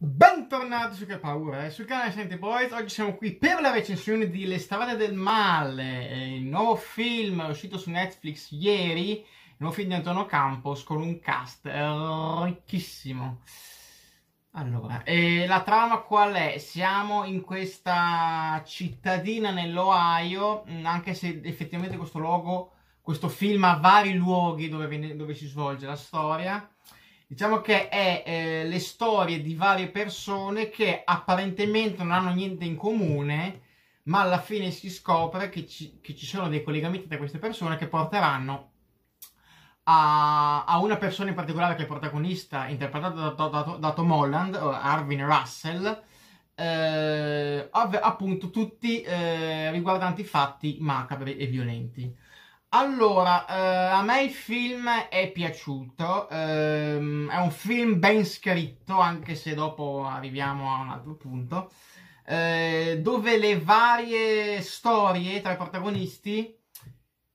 Bentornati su Che Paura, eh? sul canale Senti Boys, oggi siamo qui per la recensione di Le strade del male, eh, il nuovo film uscito su Netflix ieri, il nuovo film di Antonio Campos con un cast eh, ricchissimo. Allora, eh, la trama qual è? Siamo in questa cittadina nell'Ohio, mm, anche se effettivamente questo logo, questo film ha vari luoghi dove, viene, dove si svolge la storia Diciamo che è eh, le storie di varie persone che apparentemente non hanno niente in comune, ma alla fine si scopre che ci, che ci sono dei collegamenti tra queste persone che porteranno a, a una persona in particolare che è il protagonista, interpretata da, da, da Tom Holland, Arvin Russell, eh, appunto tutti eh, riguardanti fatti macabri e violenti. Allora, eh, a me il film è piaciuto, ehm, è un film ben scritto, anche se dopo arriviamo a un altro punto, eh, dove le varie storie tra i protagonisti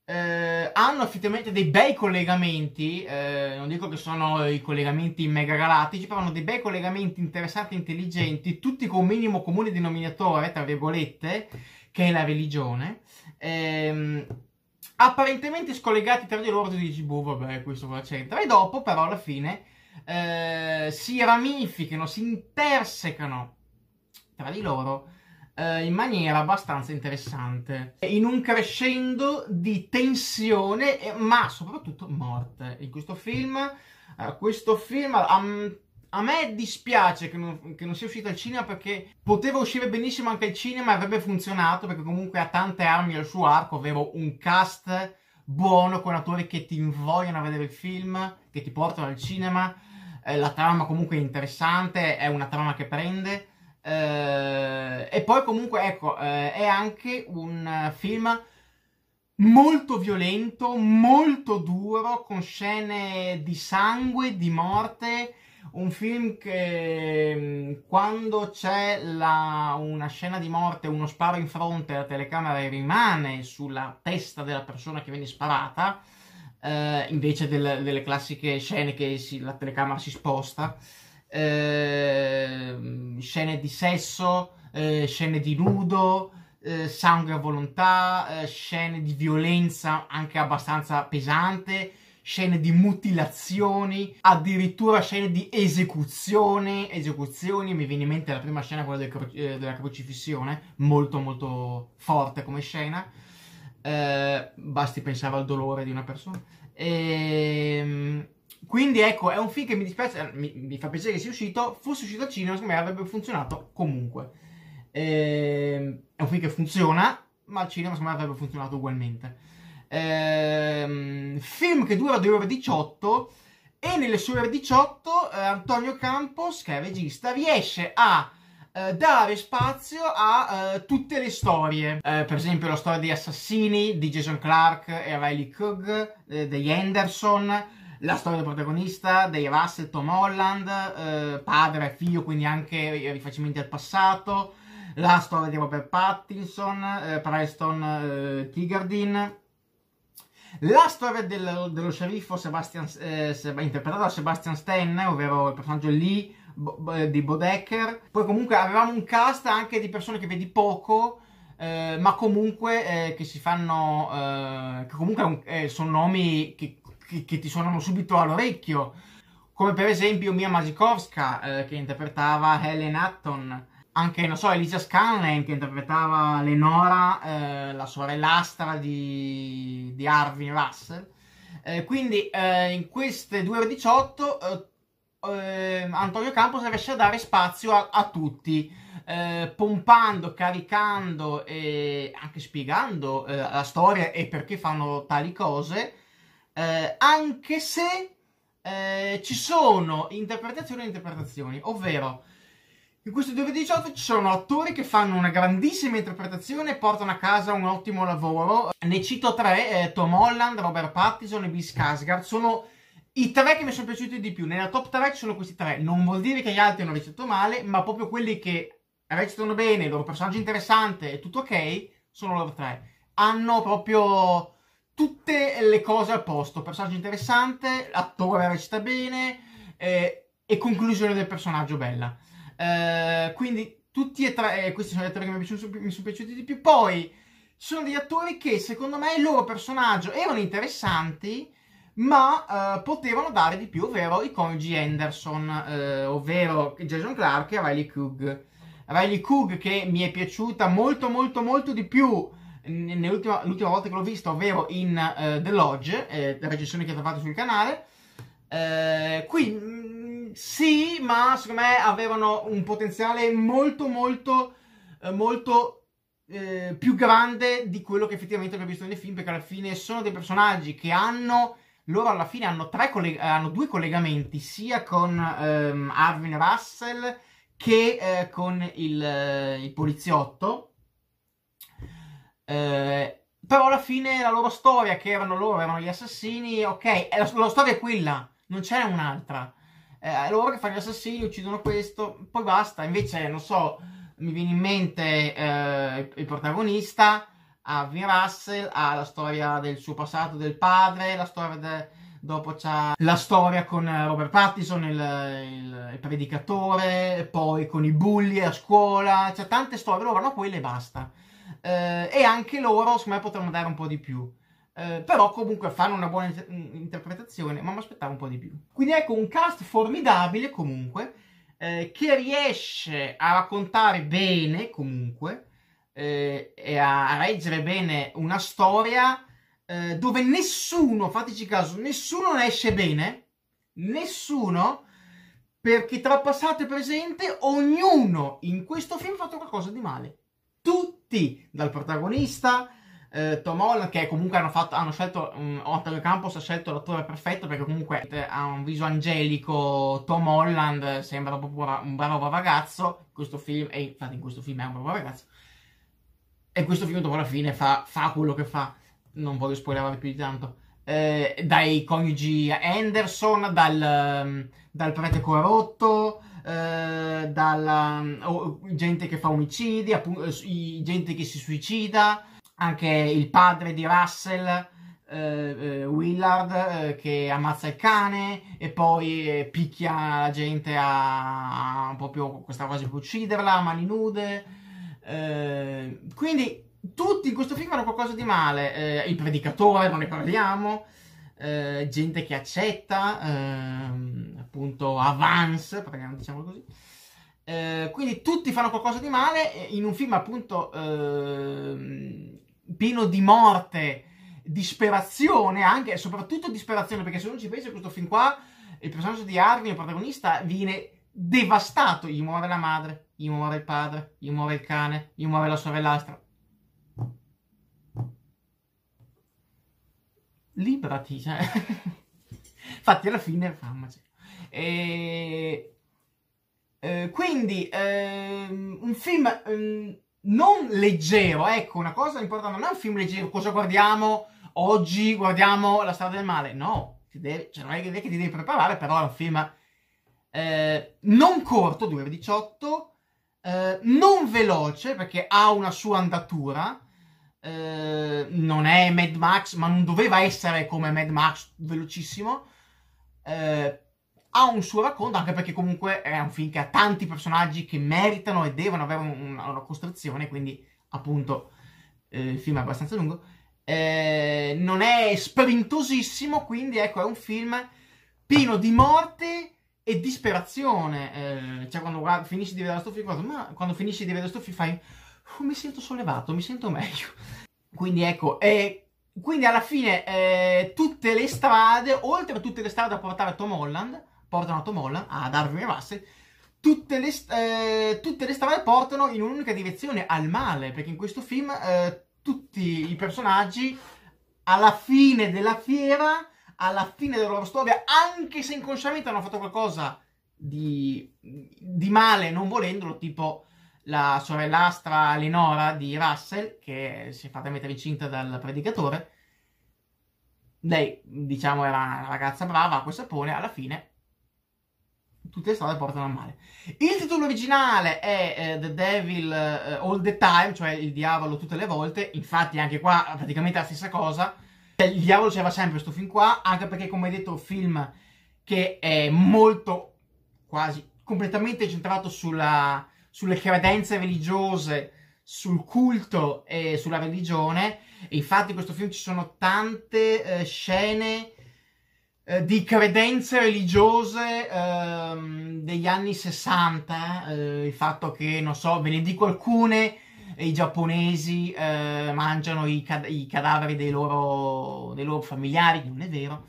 eh, hanno effettivamente dei bei collegamenti, eh, non dico che sono i collegamenti mega galattici, però hanno dei bei collegamenti interessanti e intelligenti, tutti con un minimo comune denominatore, tra virgolette, che è la religione. Ehm, apparentemente scollegati tra di loro, tu dici, boh, vabbè, questo cosa c'entra. E dopo, però, alla fine eh, si ramificano, si intersecano tra di loro eh, in maniera abbastanza interessante, in un crescendo di tensione, eh, ma soprattutto morte. In questo film, eh, questo film. Um, a me dispiace che non, che non sia uscito al cinema perché poteva uscire benissimo anche al cinema e avrebbe funzionato perché comunque ha tante armi al suo arco, ovvero un cast buono con attori che ti invogliano a vedere il film, che ti portano al cinema. Eh, la trama comunque è interessante, è una trama che prende. Eh, e poi comunque ecco, eh, è anche un film molto violento, molto duro, con scene di sangue, di morte un film che mm, quando c'è la, una scena di morte, uno sparo in fronte, la telecamera rimane sulla testa della persona che viene sparata, eh, invece del, delle classiche scene che si, la telecamera si sposta, eh, scene di sesso, eh, scene di nudo, eh, sangue a volontà, eh, scene di violenza anche abbastanza pesante scene di mutilazioni, addirittura scene di esecuzioni, esecuzioni, mi viene in mente la prima scena, quella del cru- eh, della crocifissione, molto molto forte come scena, eh, basti pensare al dolore di una persona, E... Ehm, quindi ecco, è un film che mi dispiace, eh, mi, mi, fa piacere che sia uscito, fosse uscito al cinema, secondo me avrebbe funzionato comunque. Ehm, è un film che funziona, ma al cinema secondo me avrebbe funzionato ugualmente ehm, film che dura 2 ore 18 e nelle sue ore 18 eh, Antonio Campos, che è regista, riesce a eh, dare spazio a eh, tutte le storie eh, per esempio la storia degli assassini di Jason Clark e Riley Coog eh, degli Henderson la storia del protagonista dei Russell Tom Holland eh, padre e figlio quindi anche rifacimenti al passato la storia di Robert Pattinson Preston Tigardin la storia del, dello sceriffo Sebastian, eh, interpretata da Sebastian Stan, ovvero il personaggio lì eh, di Bodecker. Poi comunque avevamo un cast anche di persone che vedi poco, eh, ma comunque eh, che si fanno... Eh, che comunque eh, sono nomi che, che, che, ti suonano subito all'orecchio. Come per esempio Mia Magikowska, eh, che interpretava Helen Hatton anche, non so, Elisa Scanlon che interpretava Lenora, eh, la sorellastra di, di Arvin Russell. Eh, quindi eh, in queste 2 ore 18 eh, eh, Antonio Campos riesce a dare spazio a, a tutti, eh, pompando, caricando e anche spiegando la storia e perché fanno tali cose, anche se ci sono interpretazioni e interpretazioni, ovvero in questo 2018 ci sono attori che fanno una grandissima interpretazione e portano a casa un ottimo lavoro. Ne cito tre, eh, Tom Holland, Robert Pattinson e Bill Skarsgård. Sono i tre che mi sono piaciuti di più. Nella top 3 ci sono questi tre. Non vuol dire che gli altri hanno recitato male, ma proprio quelli che recitano bene, il loro personaggio interessante e tutto ok, sono loro tre. Hanno proprio tutte le cose al posto. Personaggio interessante, attore recita bene eh, e conclusione del personaggio bella. Eh, quindi tutti e tre, eh, questi sono gli attori che mi sono, mi sono piaciuti di più. Poi sono degli attori che secondo me il loro personaggio erano interessanti, ma eh, potevano dare di più, ovvero i coniugi Anderson, eh, ovvero Jason Clark e Riley Coog. Riley Coog che mi è piaciuta molto molto molto di più nell'ultima, l'ultima volta che l'ho vista, ovvero in uh, The Lodge, eh, la recensione che avete fatto sul canale. Eh, qui sì, ma secondo me avevano un potenziale molto, molto, eh, molto eh, più grande di quello che effettivamente abbiamo visto nei film, perché alla fine sono dei personaggi che hanno. Loro alla fine hanno, collega- eh, hanno due collegamenti, sia con ehm, Arvin Russell che eh, con il, eh, il poliziotto. Eh, però alla fine la loro storia, che erano loro, erano gli assassini, ok, la, la storia è quella, non c'è un'altra. Eh, eh, loro che fanno gli assassini, uccidono questo, poi basta. Invece, non so, mi viene in mente eh, il protagonista, a Vin Russell, ha la storia del suo passato, del padre, la storia de... dopo c'è la storia con eh, Robert Pattinson, il, il, il, predicatore, poi con i bulli a scuola, c'è tante storie, loro hanno quelle e basta. Eh, e anche loro, secondo me, potranno dare un po' di più. Eh, però comunque fanno una buona inter- mm, interpretazione, ma mi aspettavo un po' di più. Quindi ecco un cast formidabile comunque, eh, che riesce a raccontare bene comunque eh, e a reggere bene una storia eh, dove nessuno, fateci caso, nessuno ne esce bene, nessuno, perché tra passato e presente ognuno in questo film ha fatto qualcosa di male. Tutti, dal protagonista eh, Tom Holland che comunque hanno, fatto, hanno scelto mm, Ottavio Campos ha scelto l'attore perfetto perché comunque eh, ha un viso angelico Tom Holland eh, sembra proprio un bravo ragazzo in questo film e infatti in questo film è un bravo ragazzo e questo film dopo la fine fa, fa quello che fa non voglio spoilerare più di tanto eh, dai coniugi Anderson dal, mm, dal prete corrotto eh, dalla oh, gente che fa omicidi appunto, gente che si suicida anche il padre di Russell, eh, eh Willard, eh, che ammazza il cane e poi eh, picchia la gente a, a proprio questa cosa per ucciderla a mani nude. quindi tutti in questo film hanno qualcosa di male. il predicatore, non ne parliamo. Uh, gente che accetta, uh, appunto, avance, parliamo, diciamo così. Uh, quindi tutti fanno qualcosa di male in un film appunto ehm, pieno di morte, disperazione anche, e soprattutto disperazione, perché se non ci pensi a questo film qua, il personaggio di Armin, il protagonista, viene devastato, gli muore la madre, gli muore il padre, gli muore il cane, gli muore la sorellastra. Liberati, cioè. Infatti alla fine fammaci. E... Eh, quindi eh, un film eh, non leggero, ecco una cosa importante, non è un film leggero, cosa guardiamo oggi, guardiamo La strada del male, no, devi, cioè non è che ti devi preparare, però è un film eh, non corto, 2 ore 18, eh, non veloce perché ha una sua andatura, eh, non è Mad Max, ma non doveva essere come Mad Max velocissimo, eh, ha un suo racconto, anche perché comunque è un film che ha tanti personaggi che meritano e devono avere una loro costruzione, quindi appunto eh, il film è abbastanza lungo. Eh, non è sprintosissimo, quindi ecco, è un film pieno di morte e disperazione. Eh, cioè, quando guarda, finisci di vedere questo film, guarda, ma quando finisci di vedere questo film fai, oh, mi sento sollevato, mi sento meglio. Quindi ecco, e quindi alla fine eh, tutte le strade, oltre a tutte le strade a portare a Tom Holland, portano a Tom Holland, a Darwin Russell, tutte le, eh, tutte le strade portano in un'unica direzione, al male, perché in questo film eh, tutti i personaggi alla fine della fiera, alla fine della loro storia, anche se inconsciamente hanno fatto qualcosa di, di male, non volendolo, tipo la sorellastra Lenora di Russell, che si è fatta mettere incinta dal predicatore, lei, diciamo, era una ragazza brava, a e sapone, alla fine tutte le strade portano a male. Il titolo originale è eh, The Devil eh, All the Time, cioè il diavolo tutte le volte. Infatti, anche qua praticamente la stessa cosa. Cioè, il diavolo c'era sempre questo film qua, anche perché, come detto, è un film che è molto quasi completamente centrato sulla, sulle credenze religiose, sul culto e sulla religione. E infatti, in questo film ci sono tante eh, scene eh, di credenze religiose ehm, degli anni 60, eh, il fatto che, non so, ve ne dico alcune, i giapponesi eh, mangiano i, cad- i, cadaveri dei loro, dei loro familiari, non è vero.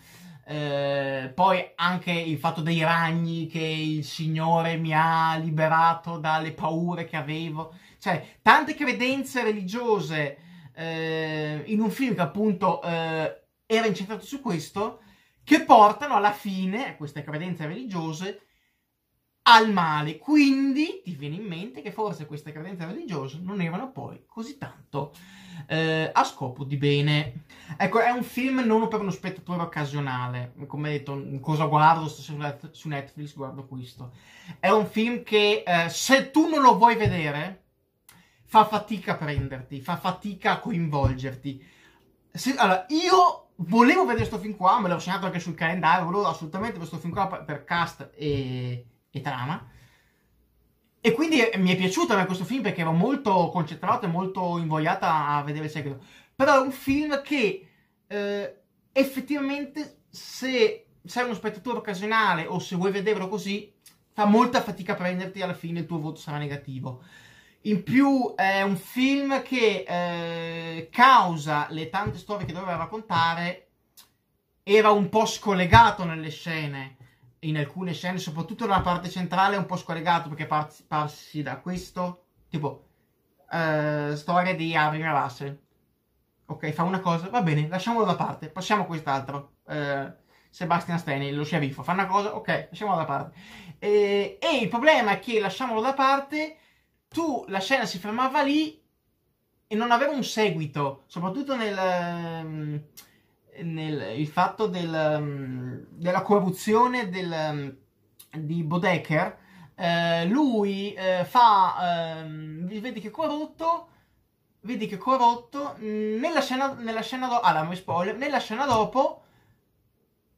Eh, poi anche il fatto dei ragni che il Signore mi ha liberato dalle paure che avevo, cioè tante credenze religiose eh, in un film che appunto eh, era incentrato su questo che portano alla fine, queste credenze religiose, al male. Quindi ti viene in mente che forse queste credenze religiose non erano poi così tanto eh, a scopo di bene. Ecco, è un film non per uno spettatore occasionale. Come detto, cosa guardo su Netflix? Guardo questo. È un film che eh, se tu non lo vuoi vedere, fa fatica a prenderti, fa fatica a coinvolgerti. Se, allora, io volevo vedere questo film qua, me l'ho segnato anche sul calendario, volevo assolutamente questo film qua per, cast e, e, trama. E quindi mi è piaciuta per questo film perché ero molto concentrato e molto invogliata a vedere il seguito. Però è un film che eh, effettivamente se sei uno spettatore occasionale o se vuoi vederlo così, fa molta fatica a prenderti alla fine il tuo voto sarà negativo. In più è un film che eh, causa le tante storie che doveva raccontare era un po' scollegato nelle scene, in alcune scene, soprattutto nella parte centrale è un po' scollegato perché parsi, parsi da questo, tipo eh, storia di Avril Russell. Ok, fa una cosa, va bene, lasciamolo da parte, passiamo a quest'altro. Eh, Sebastian Stanley, lo sceriffo, fa una cosa, ok, lasciamolo da parte. Eh, e il problema è che lasciamolo da parte tu la scena si fermava lì e non aveva un seguito, soprattutto nel, ehm, nel il fatto del, ehm, della corruzione del, ehm, di Bodecker. Eh, lui eh, fa, eh, vedi che è corrotto, vedi che è corrotto, mm, nella scena, nella scena dopo, ah, spoiler, nella scena dopo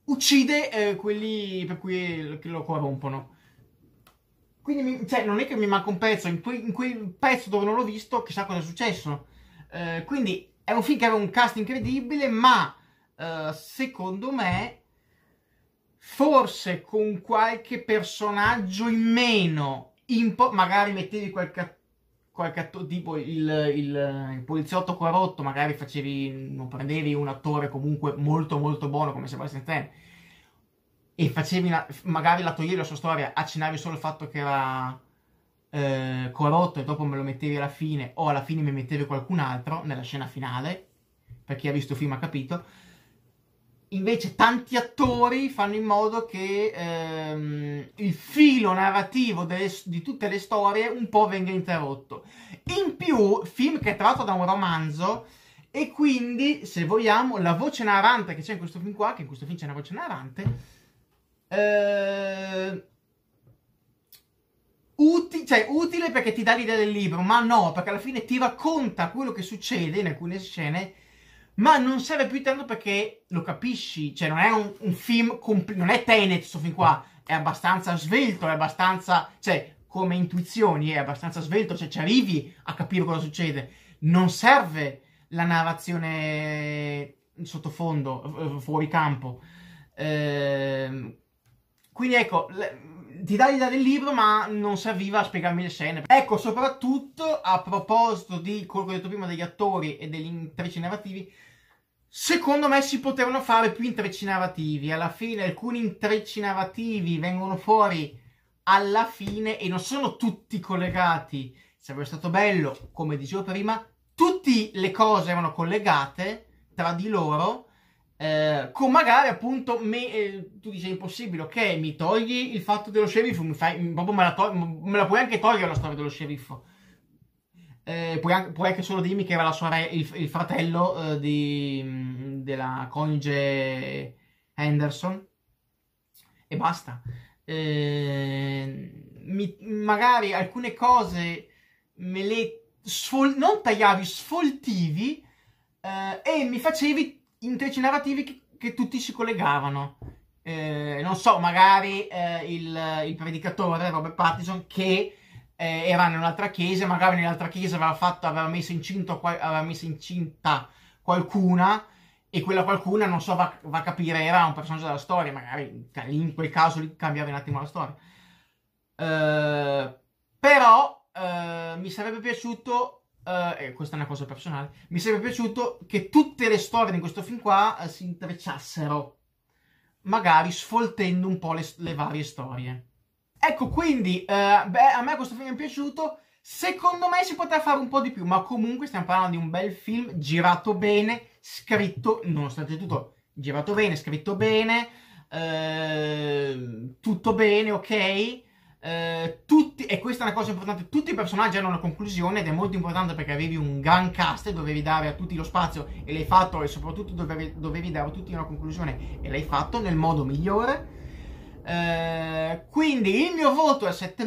uccide eh, quelli per cui lo corrompono. Quindi mi, cioè, non è che mi manca un pezzo, in, quel pezzo dove non l'ho visto chissà cosa è successo. Eh, quindi è un film che aveva un cast incredibile, ma eh, secondo me forse con qualche personaggio in meno, in magari mettevi qualche, qualche attore, tipo il, il, il poliziotto corrotto, magari facevi, non prendevi un attore comunque molto molto buono come Sebastian Stan, e facevi una, magari la toglievi la sua storia, accennavi solo il fatto che era eh, corrotto e dopo me lo mettevi alla fine o alla fine mi mettevi qualcun altro nella scena finale, per chi ha visto il film ha capito. Invece tanti attori fanno in modo che ehm, il filo narrativo delle, di tutte le storie un po' venga interrotto. In più, film che è tratto da un romanzo, e quindi, se vogliamo, la voce narrante che c'è in questo film qua, che in questo film c'è una voce narrante, eh, uti- cioè, utile perché ti dà l'idea del libro, ma no, perché alla fine ti racconta quello che succede in alcune scene, ma non serve più tanto perché lo capisci, cioè non è un, un film, compl- non è Tenet sto fin qua, è abbastanza svelto, è abbastanza, cioè come intuizioni è abbastanza svelto, cioè ci arrivi a capire cosa succede, non serve la narrazione sottofondo, eh, fuori campo. Eh, quindi ecco, le, ti dà l'idea del libro, ma non serviva a spiegarmi le scene. Ecco, soprattutto a proposito di quello che ho detto prima degli attori e degli intrecci narrativi, secondo me si potevano fare più intrecci narrativi. Alla fine, alcuni intrecci narrativi vengono fuori alla fine e non sono tutti collegati. Sarebbe stato bello, come dicevo prima, tutte le cose erano collegate tra di loro eh, con magari appunto me, eh, tu dici impossibile, ok, mi togli il fatto dello sceriffo, mi fai, mm, proprio me la, to- me la, puoi anche togliere la storia dello sceriffo. Eh, puoi, anche, puoi, anche, solo dirmi che era la sorella, il, il, fratello eh, di, mm, della coniuge Henderson e basta. Ehm, mi, magari alcune cose me le sfol- non tagliavi, sfoltivi eh, e mi facevi intrecci narrativi che, che tutti si collegavano. Eh, non so, magari eh, il, il, predicatore Robert Pattinson che eh, era nell'altra chiesa, magari nell'altra chiesa aveva, fatto, aveva, messo, incinto, aveva messo incinta qualcuna e quella qualcuna, non so, va, va, a capire, era un personaggio della storia, magari in quel caso cambiava un attimo la storia. Eh, però eh, mi sarebbe piaciuto Uh, questa è una cosa personale, mi sarebbe piaciuto che tutte le storie in questo film qua uh, si intrecciassero, magari sfoltendo un po' le, le varie storie. Ecco, quindi, uh, beh, a me questo film è piaciuto, secondo me si poteva fare un po' di più, ma comunque stiamo parlando di un bel film girato bene, scritto, nonostante tutto, girato bene, scritto bene, ehm, tutto bene, ok? eh, tutti, e questa è una cosa importante, tutti i personaggi hanno una conclusione ed è molto importante perché avevi un gran cast, e dovevi dare a tutti lo spazio e l'hai fatto e soprattutto dovevi, dovevi dare a tutti una conclusione e l'hai fatto nel modo migliore. Eh, quindi il mio voto è 7,5.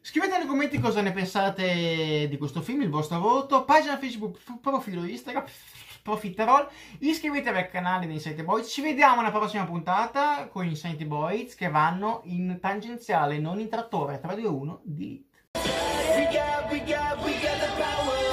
Scrivete nei commenti cosa ne pensate di questo film, il vostro voto, pagina Facebook, profilo Instagram profiterol. Iscrivetevi al canale dei Insight Boys. Ci vediamo alla prossima puntata con gli Insight Boys che vanno in tangenziale, non in trattore. 3, 2, 1, delete. We got, we got, we got